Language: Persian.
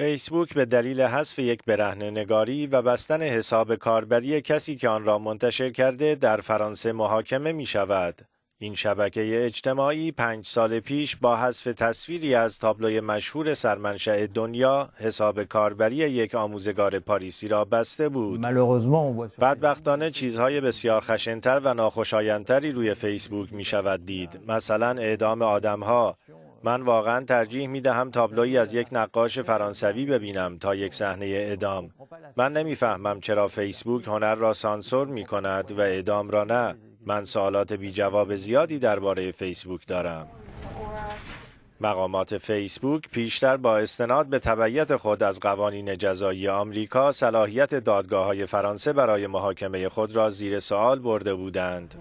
فیسبوک به دلیل حذف یک نگاری و بستن حساب کاربری کسی که آن را منتشر کرده در فرانسه محاکمه می شود. این شبکه اجتماعی پنج سال پیش با حذف تصویری از تابلوی مشهور سرمنشأ دنیا حساب کاربری یک آموزگار پاریسی را بسته بود. بدبختانه چیزهای بسیار خشنتر و ناخوشایندتری روی فیسبوک می شود دید. مثلا اعدام آدمها. من واقعا ترجیح می دهم تابلویی از یک نقاش فرانسوی ببینم تا یک صحنه اعدام. من نمیفهمم چرا فیسبوک هنر را سانسور می کند و اعدام را نه. من سوالات بی جواب زیادی درباره فیسبوک دارم. مقامات فیسبوک پیشتر با استناد به تبعیت خود از قوانین جزایی آمریکا صلاحیت دادگاه های فرانسه برای محاکمه خود را زیر سوال برده بودند.